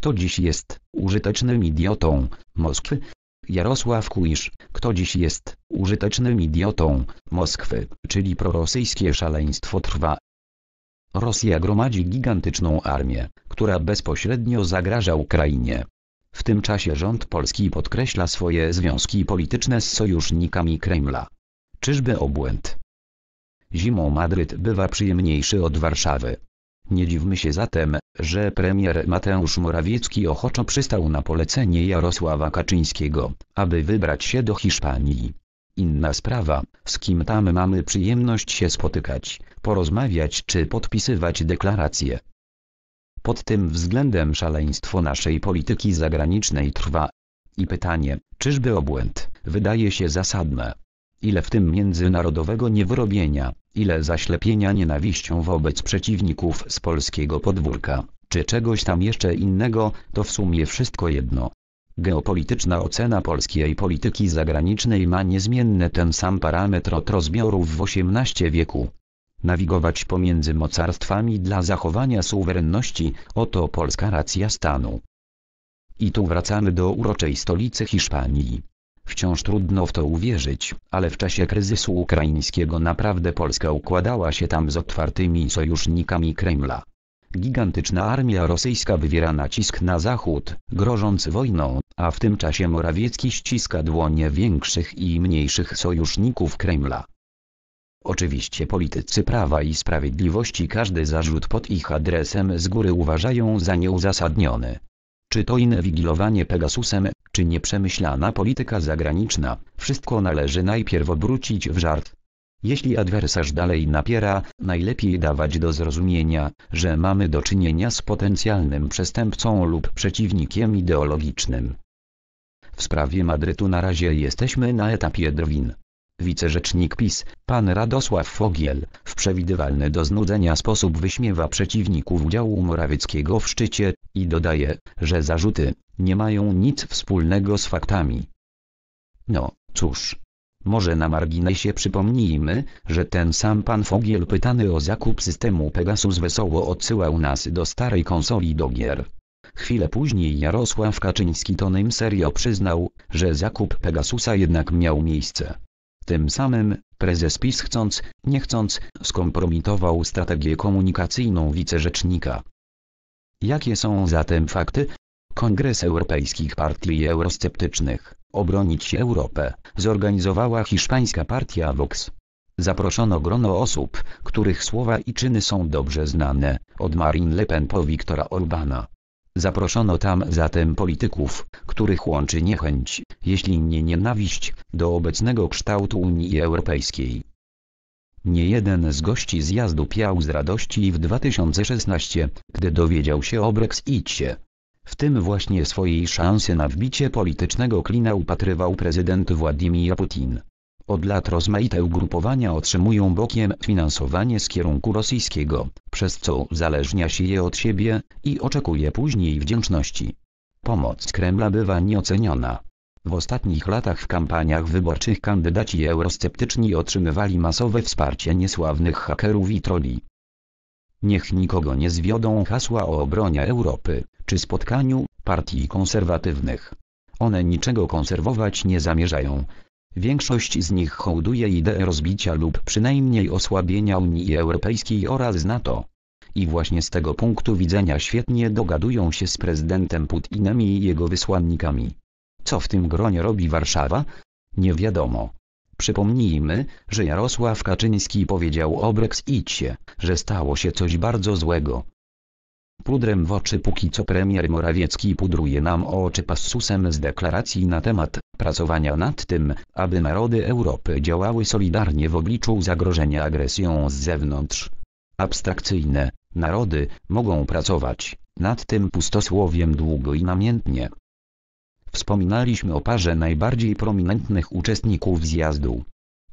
Kto dziś jest użytecznym idiotą? Moskwy. Jarosław Kuisz, kto dziś jest użytecznym idiotą Moskwy, czyli prorosyjskie szaleństwo trwa. Rosja gromadzi gigantyczną armię, która bezpośrednio zagraża Ukrainie. W tym czasie rząd polski podkreśla swoje związki polityczne z sojusznikami Kremla. Czyżby obłęd? Zimą Madryt bywa przyjemniejszy od Warszawy. Nie dziwmy się zatem, że premier Mateusz Morawiecki ochoczo przystał na polecenie Jarosława Kaczyńskiego, aby wybrać się do Hiszpanii. Inna sprawa, z kim tam mamy przyjemność się spotykać, porozmawiać czy podpisywać deklaracje. Pod tym względem szaleństwo naszej polityki zagranicznej trwa. I pytanie, czyżby obłęd, wydaje się zasadne ile w tym międzynarodowego niewrobienia, ile zaślepienia nienawiścią wobec przeciwników z polskiego podwórka, czy czegoś tam jeszcze innego, to w sumie wszystko jedno. Geopolityczna ocena polskiej polityki zagranicznej ma niezmienny ten sam parametr od rozbiorów w XVIII wieku. Nawigować pomiędzy mocarstwami dla zachowania suwerenności, oto polska racja stanu. I tu wracamy do uroczej stolicy Hiszpanii. Wciąż trudno w to uwierzyć, ale w czasie kryzysu ukraińskiego naprawdę Polska układała się tam z otwartymi sojusznikami Kremla. Gigantyczna armia rosyjska wywiera nacisk na zachód, grożąc wojną, a w tym czasie Morawiecki ściska dłonie większych i mniejszych sojuszników Kremla. Oczywiście politycy Prawa i Sprawiedliwości każdy zarzut pod ich adresem z góry uważają za nieuzasadniony. Czy to inwigilowanie Pegasusem, czy nieprzemyślana polityka zagraniczna, wszystko należy najpierw obrócić w żart. Jeśli adwersarz dalej napiera, najlepiej dawać do zrozumienia, że mamy do czynienia z potencjalnym przestępcą lub przeciwnikiem ideologicznym. W sprawie Madrytu na razie jesteśmy na etapie drwin wicerzecznik PiS, pan Radosław Fogiel, w przewidywalny do znudzenia sposób wyśmiewa przeciwników udziału Morawieckiego w szczycie, i dodaje, że zarzuty nie mają nic wspólnego z faktami. No, cóż. Może na marginesie przypomnijmy, że ten sam pan Fogiel pytany o zakup systemu Pegasus wesoło odsyłał nas do starej konsoli do gier. Chwilę później Jarosław Kaczyński tonem serio przyznał, że zakup Pegasusa jednak miał miejsce. Tym samym, prezes PiS chcąc, nie chcąc, skompromitował strategię komunikacyjną wicerzecznika. Jakie są zatem fakty? Kongres Europejskich Partii Eurosceptycznych, Obronić Europę, zorganizowała hiszpańska partia Vox. Zaproszono grono osób, których słowa i czyny są dobrze znane, od Marine Le Pen po Viktora Orbana. Zaproszono tam zatem polityków, których łączy niechęć, jeśli nie nienawiść, do obecnego kształtu Unii Europejskiej. Nie jeden z gości zjazdu piał z radości w 2016, gdy dowiedział się o Brexicie. W tym właśnie swojej szansy na wbicie politycznego klina upatrywał prezydent Władimir Putin. Od lat rozmaite ugrupowania otrzymują bokiem finansowanie z kierunku rosyjskiego, przez co uzależnia się je od siebie i oczekuje później wdzięczności. Pomoc Kremla bywa nieoceniona. W ostatnich latach w kampaniach wyborczych kandydaci eurosceptyczni otrzymywali masowe wsparcie niesławnych hakerów i troli. Niech nikogo nie zwiodą hasła o obronie Europy, czy spotkaniu partii konserwatywnych. One niczego konserwować nie zamierzają, Większość z nich hołduje ideę rozbicia lub przynajmniej osłabienia Unii Europejskiej oraz NATO. I właśnie z tego punktu widzenia świetnie dogadują się z prezydentem Putinem i jego wysłannikami. Co w tym gronie robi Warszawa? Nie wiadomo. Przypomnijmy, że Jarosław Kaczyński powiedział o Brexicie, że stało się coś bardzo złego, Pudrem w oczy póki co premier Morawiecki pudruje nam oczy passusem z deklaracji na temat pracowania nad tym, aby narody Europy działały solidarnie w obliczu zagrożenia agresją z zewnątrz. Abstrakcyjne, narody, mogą pracować, nad tym pustosłowiem długo i namiętnie. Wspominaliśmy o parze najbardziej prominentnych uczestników zjazdu.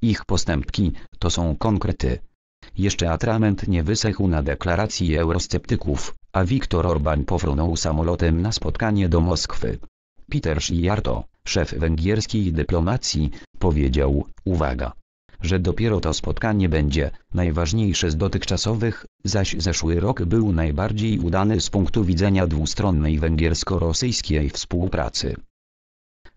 Ich postępki, to są konkrety. Jeszcze atrament nie wysechł na deklaracji eurosceptyków, a Viktor Orban powrócił samolotem na spotkanie do Moskwy. Peter Szliarto, szef węgierskiej dyplomacji, powiedział, uwaga, że dopiero to spotkanie będzie najważniejsze z dotychczasowych, zaś zeszły rok był najbardziej udany z punktu widzenia dwustronnej węgiersko-rosyjskiej współpracy.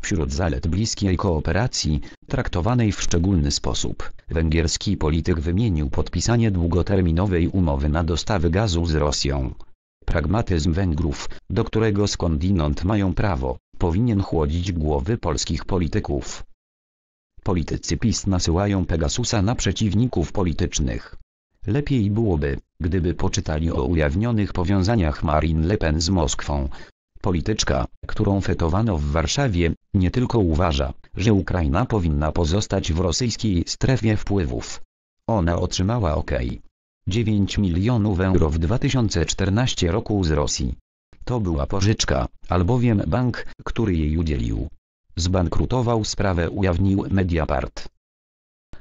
Wśród zalet bliskiej kooperacji, traktowanej w szczególny sposób, węgierski polityk wymienił podpisanie długoterminowej umowy na dostawy gazu z Rosją, Pragmatyzm Węgrów, do którego skądinąd mają prawo, powinien chłodzić głowy polskich polityków. Politycy PiS nasyłają Pegasusa na przeciwników politycznych. Lepiej byłoby, gdyby poczytali o ujawnionych powiązaniach Marine Le Pen z Moskwą. Polityczka, którą fetowano w Warszawie, nie tylko uważa, że Ukraina powinna pozostać w rosyjskiej strefie wpływów. Ona otrzymała OK 9 milionów euro w 2014 roku z Rosji. To była pożyczka, albowiem bank, który jej udzielił, zbankrutował sprawę ujawnił Mediapart.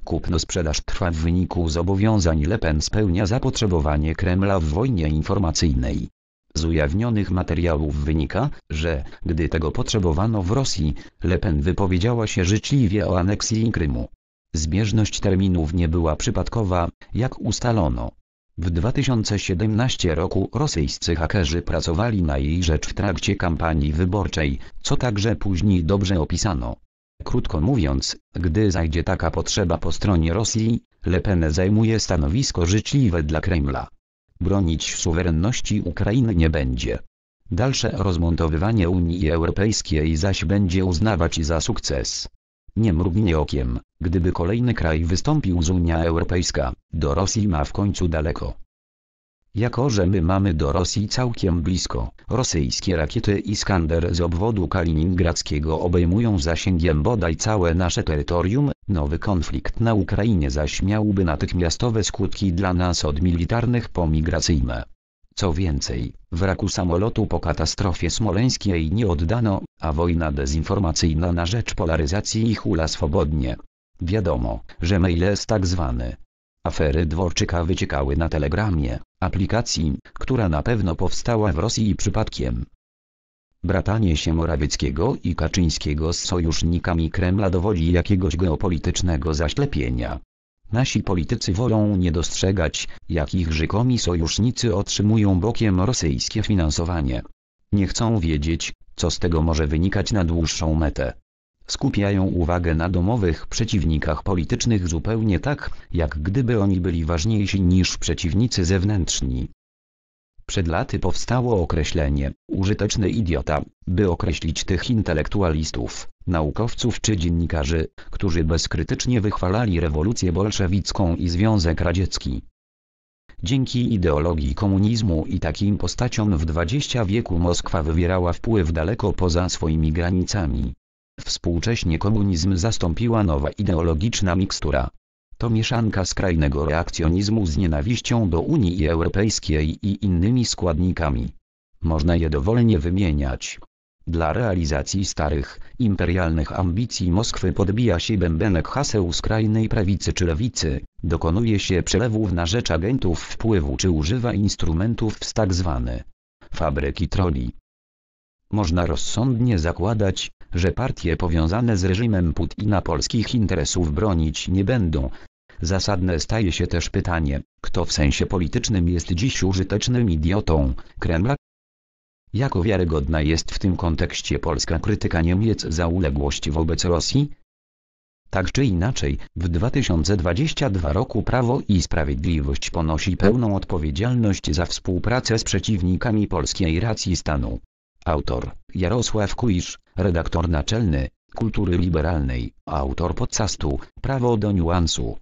Kupno-sprzedaż trwa w wyniku zobowiązań Le Pen spełnia zapotrzebowanie Kremla w wojnie informacyjnej. Z ujawnionych materiałów wynika, że, gdy tego potrzebowano w Rosji, Le Pen wypowiedziała się życzliwie o aneksji Krymu. Zbieżność terminów nie była przypadkowa, jak ustalono. W 2017 roku rosyjscy hakerzy pracowali na jej rzecz w trakcie kampanii wyborczej, co także później dobrze opisano. Krótko mówiąc, gdy zajdzie taka potrzeba po stronie Rosji, Le Pen zajmuje stanowisko życzliwe dla Kremla. Bronić suwerenności Ukrainy nie będzie. Dalsze rozmontowywanie Unii Europejskiej zaś będzie uznawać za sukces. Nie mrugnie okiem, gdyby kolejny kraj wystąpił z Unia Europejska, do Rosji ma w końcu daleko. Jako że my mamy do Rosji całkiem blisko, rosyjskie rakiety Iskander z obwodu kaliningradzkiego obejmują zasięgiem bodaj całe nasze terytorium, nowy konflikt na Ukrainie zaś miałby natychmiastowe skutki dla nas od militarnych po migracyjne. Co więcej, wraku samolotu po katastrofie smoleńskiej nie oddano, a wojna dezinformacyjna na rzecz polaryzacji i hula swobodnie. Wiadomo, że maile z tak zwany afery Dworczyka wyciekały na Telegramie, aplikacji, która na pewno powstała w Rosji przypadkiem. Bratanie się Morawieckiego i Kaczyńskiego z sojusznikami Kremla dowodzi jakiegoś geopolitycznego zaślepienia. Nasi politycy wolą nie dostrzegać, jakich rzekomi sojusznicy otrzymują bokiem rosyjskie finansowanie. Nie chcą wiedzieć, co z tego może wynikać na dłuższą metę. Skupiają uwagę na domowych przeciwnikach politycznych zupełnie tak, jak gdyby oni byli ważniejsi niż przeciwnicy zewnętrzni. Przed laty powstało określenie użyteczny idiota, by określić tych intelektualistów, naukowców czy dziennikarzy, którzy bezkrytycznie wychwalali rewolucję bolszewicką i Związek Radziecki. Dzięki ideologii komunizmu i takim postaciom w XX wieku Moskwa wywierała wpływ daleko poza swoimi granicami. Współcześnie komunizm zastąpiła nowa ideologiczna mikstura. To mieszanka skrajnego reakcjonizmu z nienawiścią do Unii Europejskiej i innymi składnikami. Można je dowolnie wymieniać. Dla realizacji starych, imperialnych ambicji Moskwy podbija się bębenek haseł skrajnej prawicy czy lewicy, dokonuje się przelewów na rzecz agentów wpływu czy używa instrumentów z tzw. Tak fabryki troli. Można rozsądnie zakładać, że partie powiązane z reżimem Putina polskich interesów bronić nie będą. Zasadne staje się też pytanie, kto w sensie politycznym jest dziś użytecznym idiotą Kremla, jako wiarygodna jest w tym kontekście polska krytyka Niemiec za uległość wobec Rosji? Tak czy inaczej, w 2022 roku Prawo i Sprawiedliwość ponosi pełną odpowiedzialność za współpracę z przeciwnikami polskiej racji stanu. Autor Jarosław Kuisz, redaktor naczelny Kultury Liberalnej, autor podcastu Prawo do niuansu.